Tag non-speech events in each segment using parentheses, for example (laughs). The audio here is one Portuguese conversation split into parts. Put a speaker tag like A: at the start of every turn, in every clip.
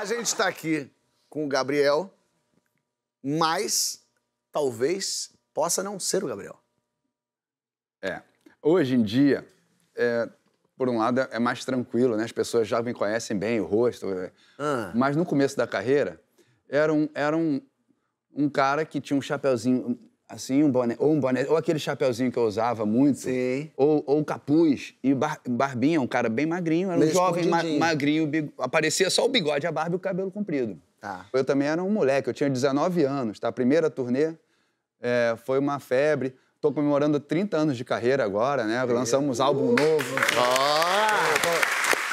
A: A gente está aqui com o Gabriel, mas talvez possa não ser o Gabriel. É. Hoje em dia, é, por um lado, é mais tranquilo, né? As pessoas já me conhecem bem, o rosto. É. Ah. Mas no começo da carreira, era um, era um, um cara que tinha um chapeuzinho assim, um boné, ou um boné, ou aquele chapéuzinho que eu usava muito, Sim. ou, ou capuz, e bar, Barbinha, um cara bem magrinho, era um jovem ma, magrinho, big, aparecia só o bigode, a barba e o cabelo comprido. Tá. Eu também era um moleque, eu tinha 19 anos, tá? A primeira turnê é, foi uma febre, tô comemorando 30 anos de carreira agora, né? Lançamos álbum novo. Oh!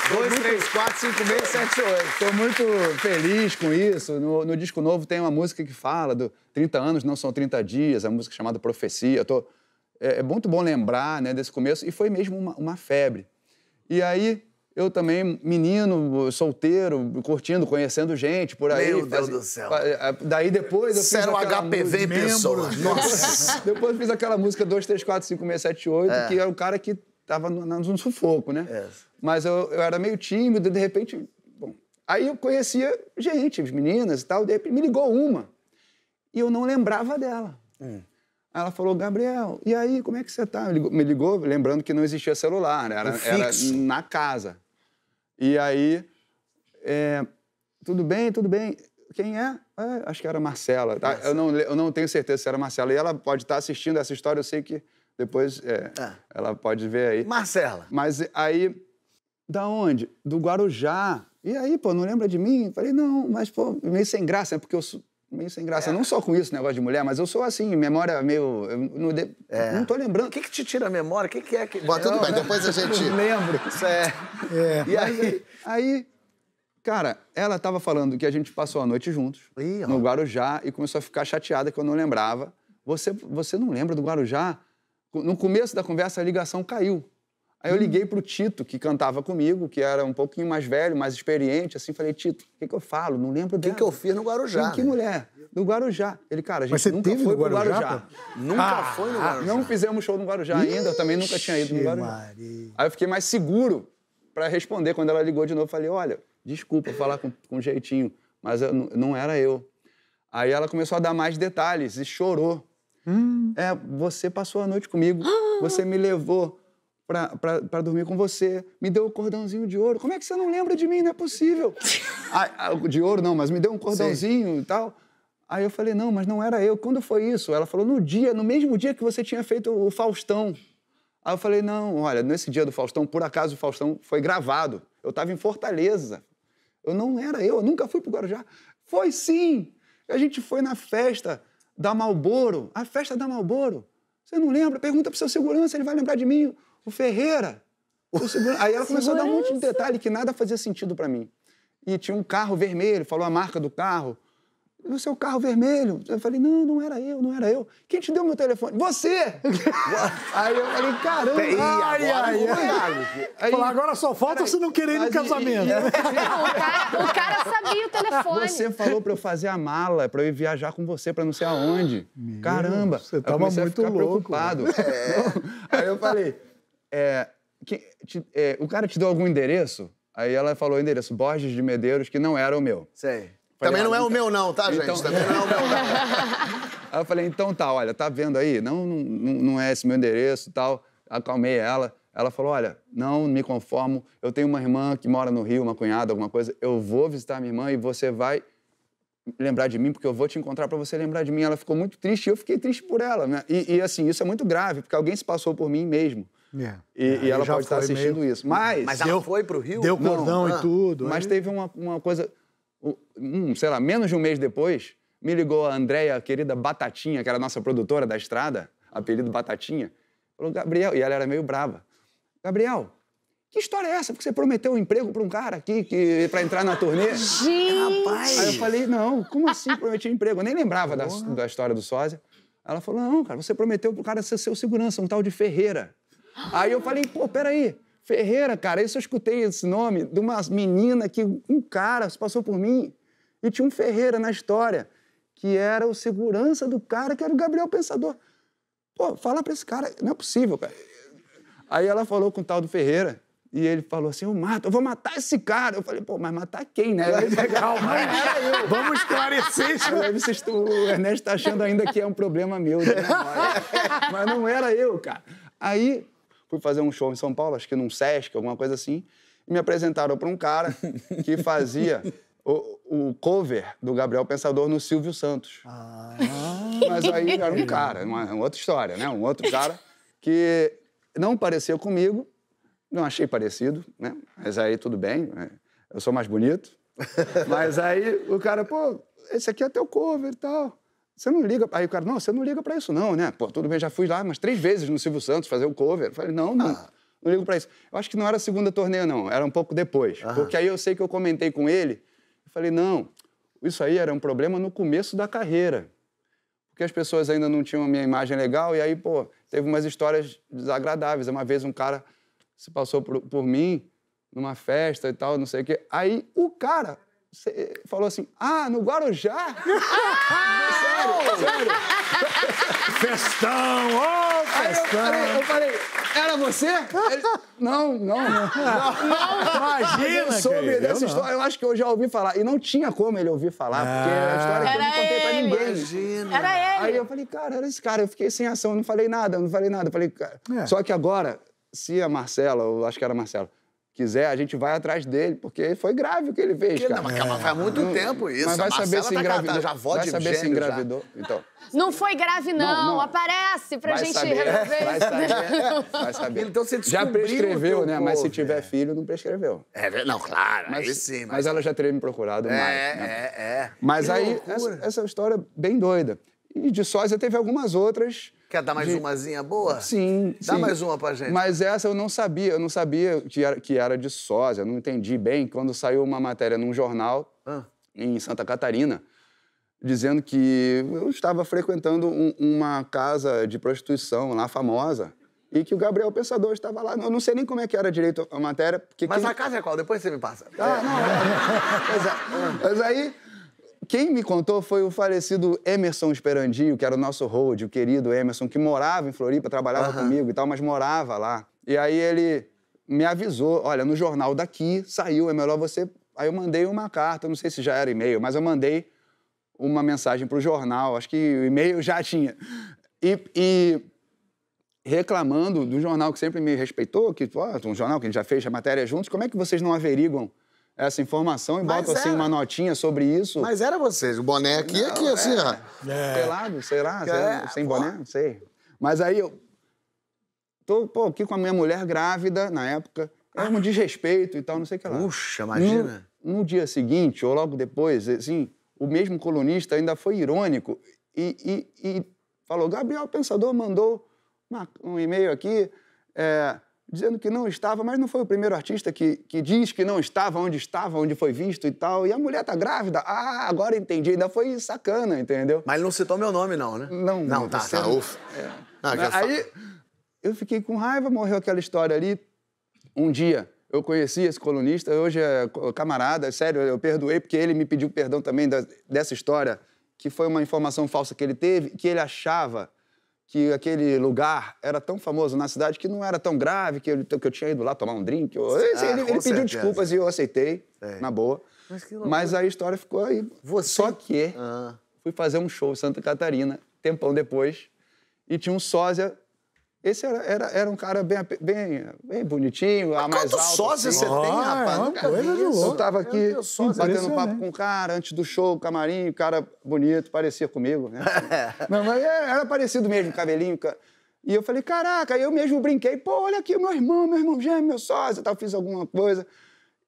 A: 2, 3, 4, 5, 6, 7, 8. Estou muito feliz com isso. No, no, disco novo tem uma música que fala do 30 anos não são 30 dias, a música chamada Profecia. tô, é, é muito bom lembrar né, desse começo, e foi mesmo uma, uma febre. E aí, eu também, menino, solteiro, curtindo, conhecendo gente por aí. Meu Deus faz... do céu. É, daí depois eu fiz. Era HPV em pessoa. Nossa. depois eu fiz aquela música 2, 3, 4, 5, 6, 7, 8, é. que era o cara que tava no, no sufoco, né? É. Mas eu, eu era meio tímido, de repente. Bom, aí eu conhecia gente, as meninas e tal, de repente me ligou uma. E eu não lembrava dela. Hum. Aí ela falou, Gabriel, e aí, como é que você tá? Me ligou, me ligou lembrando que não existia celular, né? era, era na casa. E aí, é, tudo bem, tudo bem. Quem é? é acho que era Marcela. Tá? Eu, não, eu não tenho certeza se era Marcela. E ela pode estar tá assistindo essa história, eu sei que depois é, é. ela pode ver aí. Marcela. Mas aí, da onde? Do Guarujá. E aí, pô, não lembra de mim? Falei, não, mas, pô, meio sem graça, é porque eu sou meio sem graça. É. Não só com isso, negócio de mulher, mas eu sou assim, memória meio. Não, de... é. não tô lembrando. O que, que te tira a memória? O que, que é que. Bom, tudo não, bem, não, depois a gente. Lembra, (laughs) lembro. Isso é. é. E aí, é, aí, cara, ela tava falando que a gente passou a noite juntos Ih, no Guarujá e começou a ficar chateada que eu não lembrava. Você, você não lembra do Guarujá? no começo da conversa a ligação caiu. Aí eu hum. liguei para o Tito, que cantava comigo, que era um pouquinho mais velho, mais experiente, assim, falei, Tito, o que, que eu falo? Não lembro dela. O que, eu fiz no Guarujá? Em que né? mulher? No Guarujá. Ele, cara, a gente você nunca teve foi no Guarujá? Nunca ah, foi no ah, Guarujá. Não fizemos show no Guarujá Ixi, ainda, eu também nunca tinha ido no Guarujá. Maria. Aí eu fiquei mais seguro para responder. Quando ela ligou de novo, falei, olha, desculpa falar com, com jeitinho, mas eu, não era eu. Aí ela começou a dar mais detalhes e chorou. Hum. É, você passou a noite comigo, você me levou para dormir com você, me deu um cordãozinho de ouro. Como é que você não lembra de mim? Não é possível. (laughs) ah, de ouro não, mas me deu um cordãozinho Sim. e tal. Aí eu falei, não, mas não era eu. Quando foi isso? Ela falou, no dia, no mesmo dia que você tinha feito o Faustão. Aí eu falei, não, olha, nesse dia do Faustão, por acaso o Faustão foi gravado. Eu estava em Fortaleza. Eu não era eu, eu nunca fui pro Guarujá. Foi sim! A gente foi na festa da Malboro, a festa da Malboro. Você não lembra? Pergunta para o seu segurança, ele vai lembrar de mim. O Ferreira. O segura... Aí ela começou segurança. a dar um monte de detalhe que nada fazia sentido para mim. E tinha um carro vermelho, falou a marca do carro no seu carro vermelho. Eu falei, não, não era eu, não era eu. Quem te deu meu telefone? Você! (laughs) aí eu falei, caramba! Aí, ai, ai, ai. Aí, agora só falta você não querer ir no casamento. E, e, (laughs) não, o cara, o cara sabia o telefone. Você falou pra eu fazer a mala, pra eu ir viajar com você pra não sei aonde. (gasps) Meu, caramba! Você tava muito louco. (laughs) É. Aí eu falei, é, que, te, é, o cara te deu algum endereço? Aí ela falou o endereço, Borges de Medeiros, que não era o meu. Sei. Ah, é então tá, então Também não é o meu, não, tá, gente? Também não é o meu, não. Aí eu falei, então tá, olha, tá vendo aí? Não, não, não é esse meu endereço tal. Acalmei ela. Ela falou: olha, não me conformo. Eu tenho uma irmã que mora no Rio, uma cunhada, alguma coisa. Eu vou visitar minha irmã e você vai lembrar de mim, porque eu vou te encontrar para você lembrar de mim. Ela ficou muito triste e eu fiquei triste por ela. Né? E, e, assim, isso é muito grave, porque alguém se passou por mim mesmo. Yeah. É. E, é, e ela pode estar assistindo meio... isso. Mas, mas ela deu, foi pro Rio? Deu cordão não, e ah. tudo. Mas aí... teve uma, uma coisa um, sei lá, menos de um mês depois, me ligou a Andréia, querida Batatinha, que era a nossa produtora da estrada, apelido Batatinha. Falou, Gabriel, e ela era meio brava. Gabriel, que história é essa? Porque você prometeu um emprego para um cara aqui que, para entrar na turnê. (laughs) Gente! Rapaz! Aí eu falei, não, como assim prometi um emprego? Eu nem lembrava da, da, história do sósia. Ela falou, não, cara, você prometeu pro cara ser seu segurança, um tal de Ferreira. Aí eu falei, pô, peraí. Ferreira, cara, isso eu escutei esse nome de uma menina que um cara passou por mim e tinha um Ferreira na história, que era o segurança do cara, que era o Gabriel Pensador. Pô, fala pra esse cara, não é possível, cara. Aí ela falou com o tal do Ferreira, e ele falou assim: Eu mato, eu vou matar esse cara. Eu falei, pô, mas matar quem, né? É, calma, era eu. Vamos esclarecer isso. Vocês, o Ernesto está achando ainda que é um problema meu. Né? (laughs) Mas não era eu, cara. Aí fui fazer um show em São Paulo, acho que num Sesc, alguma coisa assim, e me apresentaram para um cara (laughs) que fazia o, o, cover do Gabriel Pensador no Silvio Santos. Ah. Mas aí era um cara, uma, uma outra história, né? Um outro cara que não parecia comigo, não achei parecido, né? Mas aí tudo bem, né? eu sou mais bonito. (laughs) Mas aí o cara, pô, esse aqui é teu cover e tal. Você não liga. Aí o cara, não, você não liga para isso, não, né? Pô, tudo bem, já fui lá umas três vezes no Silvio Santos fazer o cover. Eu falei, não, não. Ah. Não ligo para isso. Eu acho que não era a segunda torneio, não. Era um pouco depois. Porque aí eu sei que eu comentei com ele. Eu falei, não, isso aí era um problema no começo da carreira. Porque as pessoas ainda não tinham a minha imagem legal. E aí, pô, teve umas histórias desagradáveis. Uma vez um cara se passou por, por mim numa festa e tal, não sei o quê. Aí o cara você falou assim, ah, no Guarujá? (laughs) sério, sério. (laughs) Festão, ô, oh, festão. Eu, eu, falei, eu, falei, era você? Ele, não, não, não. Imagina, eu soube dessa história, eu acho que eu já ouvi falar. E não tinha como ele ouvir falar, ah, porque é a história que eu não contei pra ninguém. Imagina. Era ele. Aí eu falei, cara, era esse cara. Eu fiquei sem ação, não falei nada, não falei nada. falei, cara. É. Só que agora, se a Marcela, eu acho que era a Marcela, quiser, a gente vai atrás dele, porque foi grave o que ele fez, que, cara. Não, mas calma, faz muito é. tempo isso. Mas vai saber se tá engravidou. Tá, já vai saber gênero, se engravidou. Então. Não foi grave, não. não, não. Aparece pra vai gente saber, resolver vai saber, vai saber. (laughs) Então você Já prescreveu, né? Povo, mas se tiver é. filho, não prescreveu. É, não, claro. Mas, sim, mas... mas ela já teria me procurado é, mais. É, né? é, é. Mas que aí, essa, essa é história bem doida. E de sósia teve algumas outras. Quer dar mais de... umazinha boa? Sim. Dá sim. mais uma pra gente. Mas essa eu não sabia, eu não sabia que era, que era de sósia, não entendi bem. Quando saiu uma matéria num jornal ah. em Santa Catarina, dizendo que eu estava frequentando um, uma casa de prostituição lá famosa e que o Gabriel Pensador estava lá. Eu não sei nem como é que era direito a matéria. Porque Mas quem... a casa é qual? Depois você me passa. Ah, É. é. Mas aí quem me contou foi o falecido Emerson Esperandinho, que era o nosso road, o querido Emerson, que morava em Floripa, trabalhava comigo e tal, mas morava lá. E aí ele me avisou, olha, no jornal daqui saiu, é melhor você... Aí eu mandei uma carta, não sei se já era e-mail, mas eu mandei uma mensagem para o jornal, acho que o e-mail já tinha. e, e reclamando do jornal que sempre me respeitou, que oh, um jornal que a gente já fez a matéria juntos, como é que vocês não averiguam essa informação e mas boto, assim, era. assim, uma notinha sobre isso. Mas era vocês, o boné aqui assim, é aqui, é. assim, ó. É. Pelado, sei É. Sem boné? Não sei. Mas aí eu... Tô, pô, aqui com a minha mulher grávida, na época. Era é um desrespeito e tal, não sei o que lá. Puxa, imagina. No, no dia seguinte, ou logo depois, assim, o mesmo colunista ainda foi irônico e, e, e falou, Gabriel Pensador mandou uma, um e-mail aqui... É, dizendo que não estava, mas não foi o primeiro artista que, que diz que não estava onde estava, onde foi visto e tal. E a mulher tá grávida. Ah, agora entendi. Ainda foi sacana, entendeu? Mas ele não citou meu nome, não, né? Não, não. tá, tá, ufa. É. Ah, Aí eu fiquei com raiva, morreu aquela história ali. Um dia eu conheci esse colunista, hoje é camarada, sério, eu perdoei porque ele me pediu perdão também da, dessa história, que foi uma informação falsa que ele teve, que ele achava que aquele lugar era tão famoso na cidade que não era tão grave, que eu, que eu tinha ido lá tomar um drink. Ah, ele, ele pediu certeza. desculpas e eu aceitei, é. na boa. Mas, Mas, a história ficou aí. Você... Só que ah. fui fazer um show em Santa Catarina, tempão depois, e tinha um sósia esse era, era, era um cara bem, bem, bem bonitinho, Mas a mais alto. sósia assim. você tem, ah, é rapaz? coisa de louco. Eu tava aqui eu batendo papo com o um cara antes do show, o camarim, o cara bonito, parecia comigo, né? (laughs) Não, mas é, era, parecido mesmo, cabelinho. E eu falei, caraca, eu mesmo brinquei, pô, olha aqui, meu irmão, meu irmão gêmeo, meu sósia, tal, fiz alguma coisa.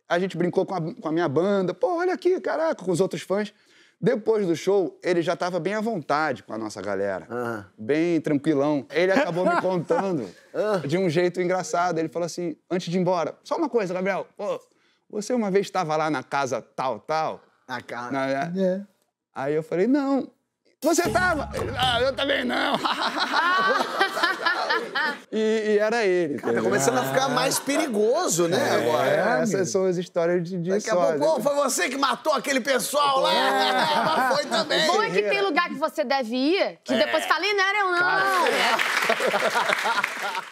A: A gente brincou com a, com a minha banda, pô, olha aqui, caraca, com os outros fãs. Depois do show, ele já estava bem à vontade com a nossa galera. Ah. Bem tranquilão. Ele acabou me contando (laughs) ah. de um jeito engraçado. Ele falou assim, antes de ir embora, só uma coisa, Gabriel. Pô, você uma vez estava lá na casa tal, tal? Na casa. Na... Né? É. Aí eu falei, não. Você tava? ah, eu também não. (laughs) e, e era ele. Cara, tá começando a ficar mais perigoso, né, é, agora? É, essas são as histórias de, de Daqui a pouco, né? foi você que matou aquele pessoal lá, é. (laughs) mas foi também. Bom é que tem lugar que você deve ir, que é. depois fala, não era eu não. Cara, (laughs)